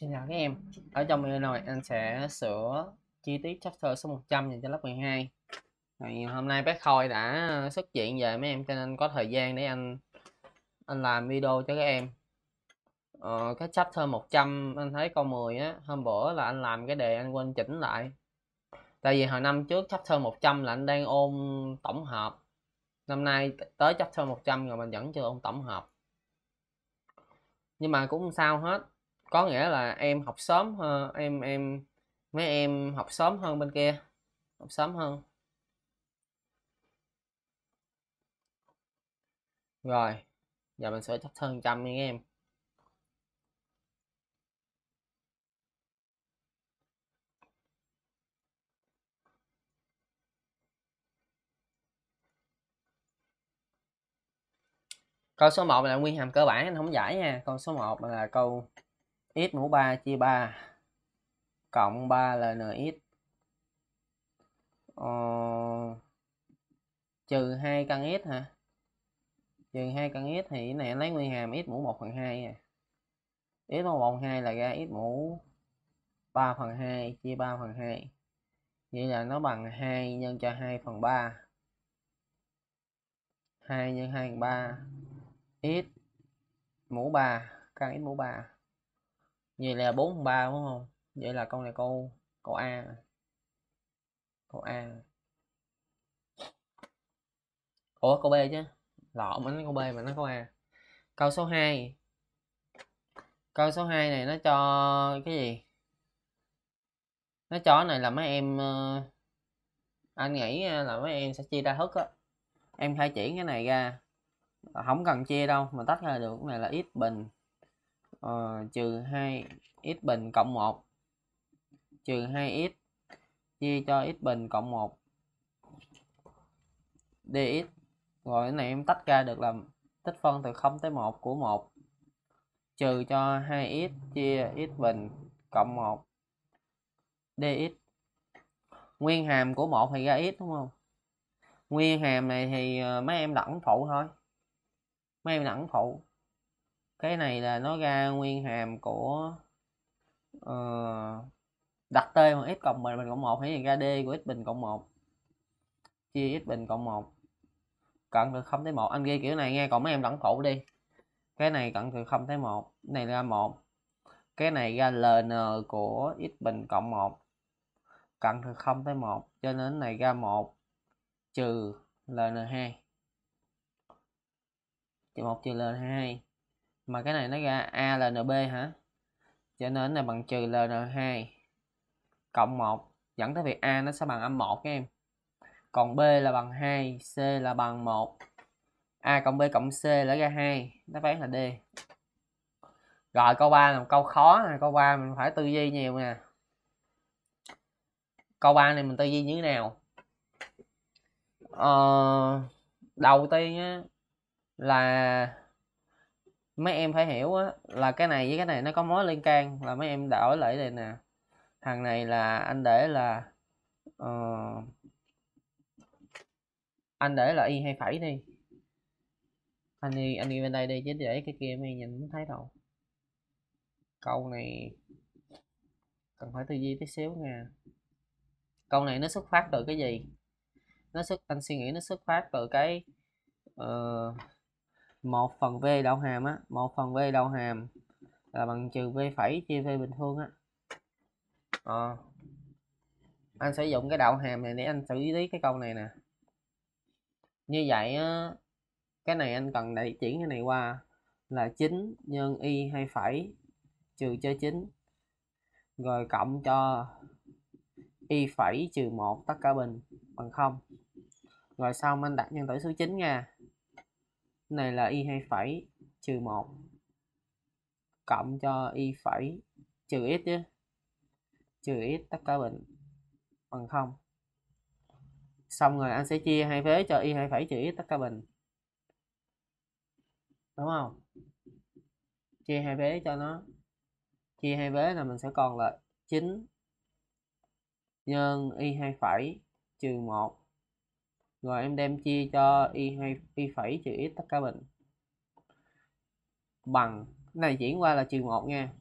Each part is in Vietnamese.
Xin chào các em, ở trong video này anh sẽ sửa chi tiết chapter số 100 dành cho lớp 12 Thì hôm nay bé Khôi đã xuất hiện về mấy em cho nên có thời gian để anh anh làm video cho các em ờ, Cái chapter 100 anh thấy câu 10 á, hôm bữa là anh làm cái đề anh quên chỉnh lại Tại vì hồi năm trước chapter 100 là anh đang ôn tổng hợp Năm nay tới chapter 100 rồi mình vẫn chưa ôn tổng hợp Nhưng mà cũng sao hết có nghĩa là em học sớm hơn em em mấy em học sớm hơn bên kia học sớm hơn rồi giờ mình sẽ thấp hơn trăm nha em câu số 1 là nguyên hàm cơ bản anh không giải nha câu số 1 là câu x mũ 3 chia 3 cộng 3 là nx ờ, trừ 2 căn x hả trừ 2 căn x thì cái này lấy nguyên hàm x mũ 1 phần 2 à. x mũ 1 phần 2 là ra x mũ 3 phần 2 chia 3 phần 2 vậy là nó bằng 2 nhân cho 2 phần 3 2 nhân 2 phần 3 x mũ 3 căn x mũ 3 vậy là 43 đúng không vậy là con này câu câu A câu A Ủa câu B chứ lọ mà nó câu B mà nó có A câu số 2 câu số 2 này nó cho cái gì nó cho này là mấy em ờ, anh nghĩ ờ, là mấy em sẽ chia ra thức á em khai triển cái này ra không cần chia đâu mà tách ra được cái này là ít bình Ờ, trừ 2x bình cộng 1 trừ 2x chia cho x bình cộng 1 dx rồi cái này em tách ra được là tích phân từ 0 tới 1 của 1 trừ cho 2x chia x bình cộng 1 dx nguyên hàm của 1 thì ra x đúng không nguyên hàm này thì ờ, mấy em đẳng phụ thôi mấy em đẳng phụ cái này là nó ra nguyên hàm của uh, đặt t bằng x cộng bình bình cộng một thì ra d của x bình cộng một chia x bình cộng một cận từ không tới một anh ghi kiểu này nghe còn mấy em lẫn cũ đi cái này cận từ không tới một này ra một cái này ra ln của x bình cộng một cận từ không tới một cho nên này ra một trừ ln hai trừ một trừ ln hai mà cái này nó ra a ln b hả cho nên là bằng trừ ln2 cộng 1 dẫn tới việc a nó sẽ bằng âm 1 các em còn b là bằng 2 c là bằng 1 a cộng b cộng c lấy ra 2 đáp án là d rồi câu 3 là một câu khó nè câu 3 mình phải tư duy nhiều nè câu 3 này mình tư duy như thế nào ờ, đầu tiên á là mấy em phải hiểu á là cái này với cái này nó có mối liên can là mấy em đổi lại đây nè thằng này là anh để là uh, anh để là y hai phẩy đi anh đi anh đi bên đây đi chứ để cái kia em nhìn muốn thấy đâu câu này cần phải tư duy tí xíu nha câu này nó xuất phát từ cái gì nó xuất anh suy nghĩ nó xuất phát từ cái uh, một phần v đầu hàm á một phần v đầu hàm là bằng trừ v phẩy chia v bình phương á à, anh sử dụng cái đạo hàm này để anh xử lý cái câu này nè như vậy á, cái này anh cần đẩy chuyển cái này qua là 9 nhân y 2 phẩy trừ cho 9 rồi cộng cho y phẩy trừ 1 tất cả bình bằng 0 rồi xong anh đặt nhân tử số 9 nha này là y 2 phẩy trừ 1 cộng cho y phẩy trừ x chứ trừ x tất cả bình bằng 0 xong rồi anh sẽ chia hai vế cho y 2 phẩy trừ x tất cả bình đúng không chia hai vế cho nó chia hai vế là mình sẽ còn là 9 nhân y 2 phẩy trừ 1 rồi em đem chia cho y hai y phẩy trừ x tất cả bình bằng cái này chuyển qua là trừ một nha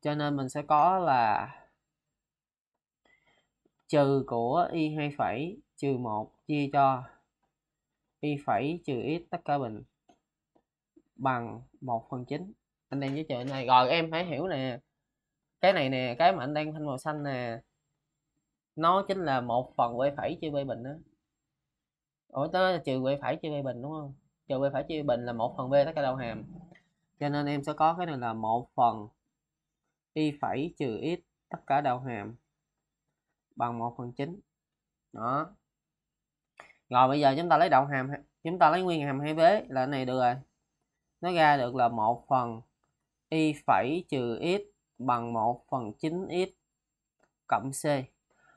cho nên mình sẽ có là trừ của y hai phẩy trừ một chia cho y phẩy trừ x tất cả bình bằng một phần chín anh đang giới thiệu này rồi em phải hiểu nè cái này nè cái mà anh đang thanh màu xanh nè nó chính là một phần b phẩy chia b bình đó ủa nó là trừ quay phải chia quay bình đúng không trừ quay phải chia bình là một phần b tất cả đầu hàm cho nên em sẽ có cái này là một phần y phẩy trừ x tất cả đầu hàm bằng một phần chín. đó rồi bây giờ chúng ta lấy đầu hàm chúng ta lấy nguyên hàm hai vế là cái này được rồi nó ra được là một phần y phẩy trừ x bằng một phần chín x cộng c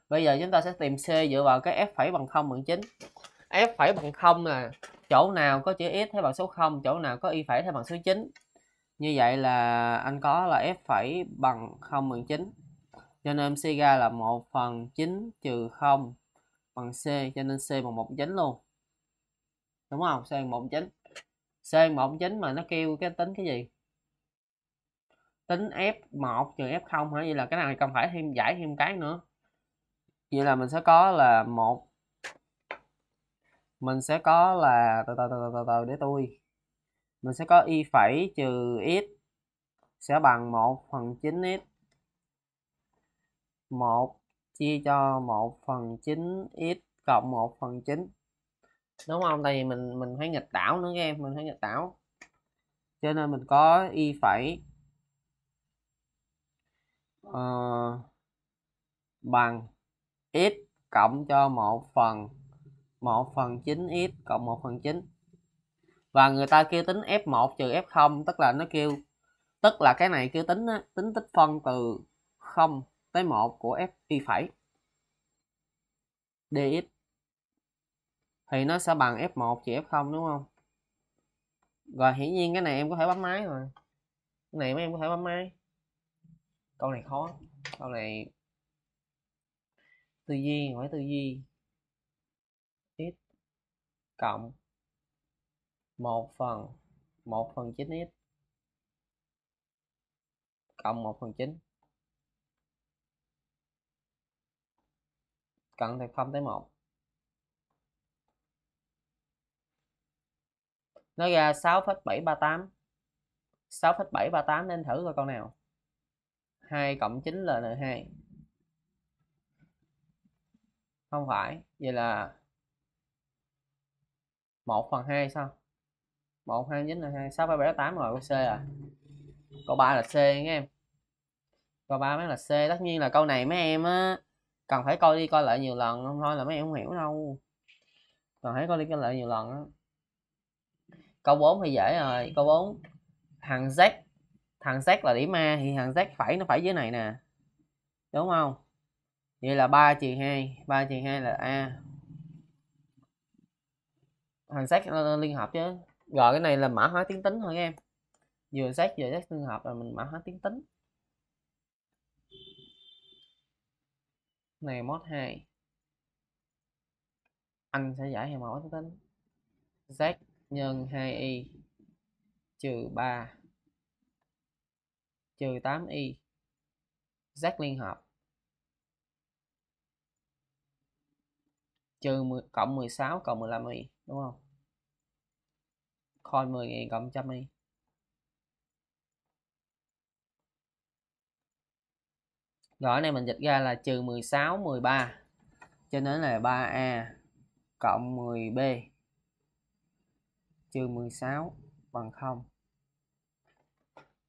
bây giờ chúng ta sẽ tìm c dựa vào cái f phẩy bằng không bằng chín f phẩy bằng không là chỗ nào có chữ x thế bằng số 0 chỗ nào có y phẩy thế bằng số 9 như vậy là anh có là f phẩy bằng 0 bằng 9 cho nên em suy ra là 1 phần 9 trừ 0 bằng c cho nên c bằng 1 9 luôn đúng không c bằng 1 9 c bằng 1 9 mà nó kêu cái tính cái gì tính f1 trừ f0 hả vậy là cái này cần phải thêm giải thêm cái nữa vậy là mình sẽ có là 1 mình sẽ có là từ từ từ từ, từ để tôi mình sẽ có y phẩy trừ x sẽ bằng 1 phần 9 x 1 chia cho 1 phần 9 x cộng 1 phần 9 đúng không tại vì mình mình phải nghịch đảo nữa các em mình phải nghịch đảo cho nên mình có y phẩy uh, bằng x cộng cho 1 phần 1 phần 9x cộng 1 phần 9 và người ta kêu tính F1 trừ F0 tức là nó kêu tức là cái này kêu tính tính tích phân từ 0 tới 1 của F y phẩy dx thì nó sẽ bằng F1 trừ F0 đúng không rồi hiển nhiên cái này em có thể bấm máy rồi cái này mấy em có thể bấm máy câu này khó câu này tư duy phải tư duy cộng 1 phần 1 phần 9x cộng 1 phần 9 cận từ 0 tới 1 nó ra 6,738 6,738 nên thử coi con nào 2 cộng 9 là 2 không phải vậy là 1 phần 2 sao 1 2 chính là 2 6 7 7 8 rồi có C à câu 3 là C nghe em câu 3 mới là C tất nhiên là câu này mấy em á cần phải coi đi coi lại nhiều lần không thôi là mấy em không hiểu đâu cần phải coi đi coi lại nhiều lần á câu 4 thì dễ rồi câu 4 thằng Z thằng Z là điểm A thì thằng Z phải nó phải dưới này nè đúng không vậy là 3 trừ 2 3 trừ 2 là A hàng xét ờ, ờ, liên hợp chứ rồi cái này là mã hóa tiến tính thôi em vừa xét vừa xét liên hợp là mình mã hóa tiến tính này mod 2 anh sẽ giải mã hóa tiến tính z nhân 2y trừ 3 trừ 8y z liên hợp trừ 10, cộng 16 cộng 15y đúng không coin 10.000 cộng trăm đi rồi này mình dịch ra là trừ 16 13 cho nên là 3A cộng 10B trừ 16 bằng 0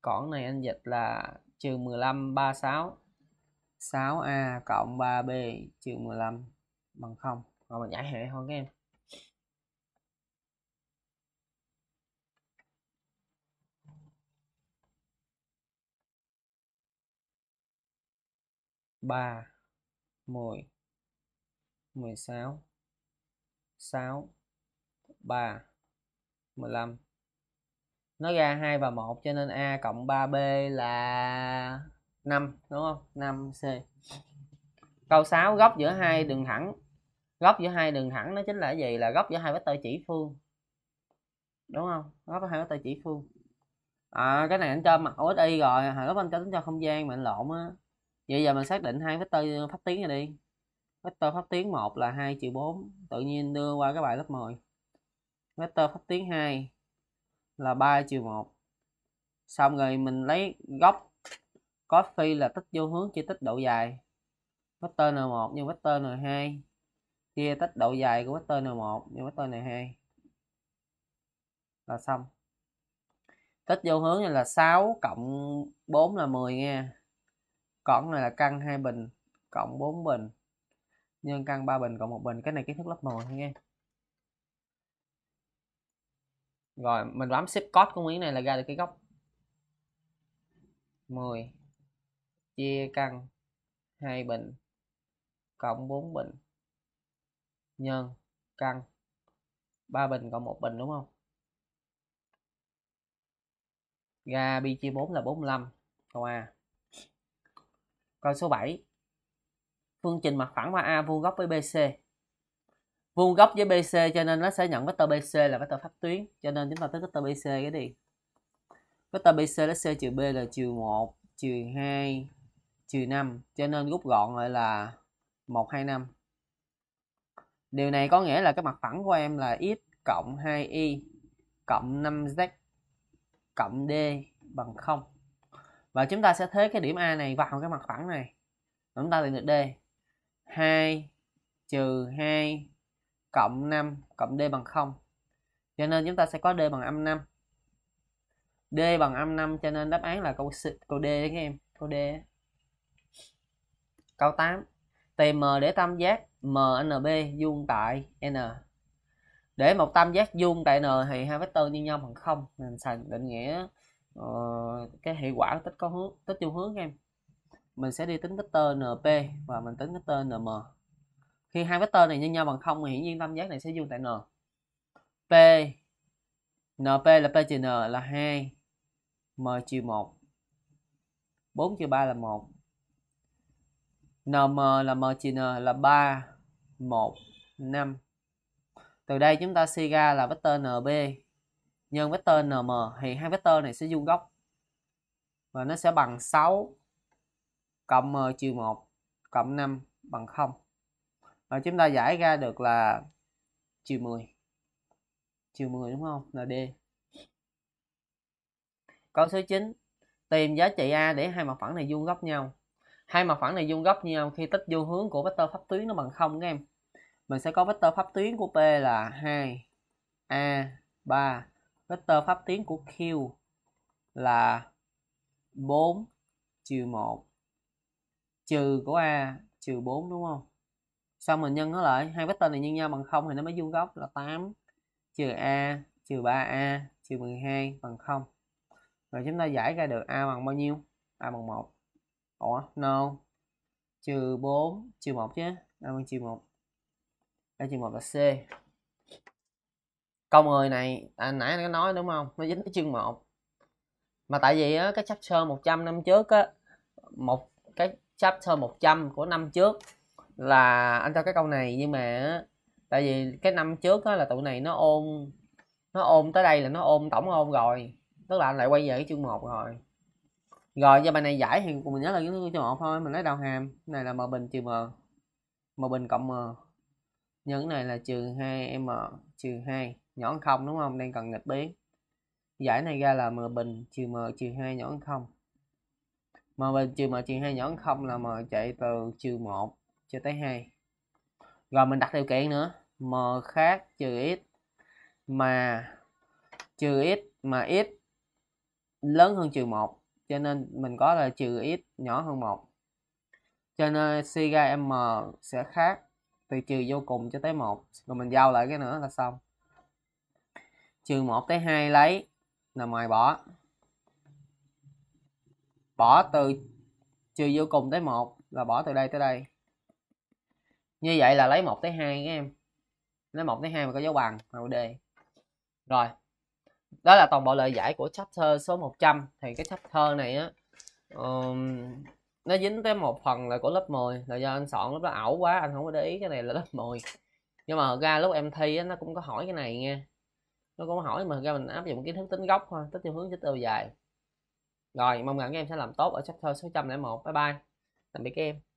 còn này anh dịch là trừ 15 36 6A cộng 3B trừ 15 bằng 0 rồi mình giải hệ thôi các em 3 10 16 6 3 15 nó ra 2 và 1 cho nên A cộng 3B là 5 đúng không 5C câu 6 góc giữa hai đường thẳng góc giữa hai đường thẳng nó chính là gì là góc giữa hai vectơ chỉ phương đúng không góc giữa hai vectơ chỉ phương à, cái này anh cho mặt oxy rồi hồi lúc anh cho tính cho không gian mà anh lộn á vậy giờ mình xác định hai vector pháp tuyến này đi vector pháp tuyến 1 là 2 triệu 4 tự nhiên đưa qua cái bài lớp 10 vector pháp tuyến 2 là 3 triệu 1 xong rồi mình lấy góc có phi là tích vô hướng chia tích độ dài vector n1 nhân vector n2 chia tích độ dài của vector n1 nhân vector n2 là xong tích vô hướng là 6 cộng 4 là 10 nha cỏn này là căn hai bình cộng 4 bình nhân căn 3 bình cộng một bình cái này kiến thức lớp 10 nghe rồi mình bấm shift code của miếng này là ra được cái góc 10 chia căn 2 bình cộng 4 bình nhân căn 3 bình cộng một bình đúng không ra pi chia 4 là 45 câu A Câu số 7. Phương trình mặt phẳng qua A vuông góc với BC. Vuông góc với BC cho nên nó sẽ nhận vectơ BC là vectơ pháp tuyến, cho nên chúng ta tính vectơ BC cái đi. Vectơ BC là C trừ B là trừ 1, trừ 2, trừ 5, cho nên rút gọn lại là 1 2 5. Điều này có nghĩa là cái mặt phẳng của em là x cộng 2y cộng 5z cộng d bằng 0 và chúng ta sẽ thế cái điểm A này vào cái mặt phẳng này chúng ta tìm được D 2 trừ 2 cộng 5 cộng D bằng 0 cho nên chúng ta sẽ có D bằng âm 5 D bằng âm 5 cho nên đáp án là câu C, câu D đấy các em câu D câu 8 tìm M để tam giác MNB vuông tại N để một tam giác vuông tại N thì hai vectơ như nhau bằng 0 mình xài định nghĩa Ờ, cái hệ quả của tích có hướng tích chung hướng em mình sẽ đi tính vector np và mình tính vector nm khi hai vector này nhân nhau bằng không thì hiển nhiên tam giác này sẽ vuông tại n p np là p trừ n là 2 m trừ 1 4 trừ 3 là 1 nm là m trừ n là 3 1 5 từ đây chúng ta suy ra là vector nb nhân vector nm thì hai vector này sẽ vuông góc và nó sẽ bằng 6 cộng m trừ 1 cộng 5 bằng 0 và chúng ta giải ra được là trừ 10 trừ 10 đúng không là D câu số 9 tìm giá trị A để hai mặt phẳng này vuông góc nhau hai mặt phẳng này vuông góc nhau khi tích vô hướng của vector pháp tuyến nó bằng 0 các em mình sẽ có vector pháp tuyến của P là 2 A 3 vector pháp tuyến của Q là 4 trừ 1 trừ của A trừ 4 đúng không xong mình nhân nó lại hai vector này nhân nhau bằng 0 thì nó mới vuông góc là 8 trừ A trừ 3A trừ 12 bằng 0 rồi chúng ta giải ra được A bằng bao nhiêu A bằng 1 Ủa no trừ 4 trừ 1 chứ A bằng trừ 1 A trừ 1 là C câu 10 này à, nãy nó nói đúng không nó dính tới chương 1 mà tại vì á, cái chapter 100 năm trước á một cái chapter 100 của năm trước là anh cho cái câu này nhưng mà tại vì cái năm trước á, là tụi này nó ôn nó ôn tới đây là nó ôn tổng ôn rồi tức là anh lại quay về cái chương 1 rồi rồi cho bài này giải thì mình nhớ là cái chương 1 thôi mình lấy đầu hàm này là m bình trừ m m bình cộng m nhấn này là trừ 2m trừ 2 nhỏ không đúng không đang cần nghịch biến giải này ra là m bình trừ m trừ hai nhỏ không m bình trừ m trừ hai nhỏ không là m chạy từ trừ 1 cho tới 2 rồi mình đặt điều kiện nữa m khác trừ x mà trừ x mà x lớn hơn trừ 1 cho nên mình có là trừ x nhỏ hơn 1 cho nên suy ra m sẽ khác từ trừ vô cùng cho tới 1 rồi mình giao lại cái nữa là xong trừ 1 tới 2 lấy là ngoài bỏ bỏ từ trừ vô cùng tới 1 là bỏ từ đây tới đây như vậy là lấy 1 tới 2 các em lấy 1 tới 2 mà có dấu bằng màu D rồi đó là toàn bộ lời giải của chapter số 100 thì cái chapter này á um, nó dính tới một phần là của lớp 10 là do anh soạn lúc đó ảo quá anh không có để ý cái này là lớp 10 nhưng mà ra lúc em thi á, nó cũng có hỏi cái này nha nó có hỏi mà ra mình áp dụng kiến thức tính gốc thôi tính theo hướng chích từ dài rồi mong rằng các em sẽ làm tốt ở chapter 601 bye bye tạm biệt các em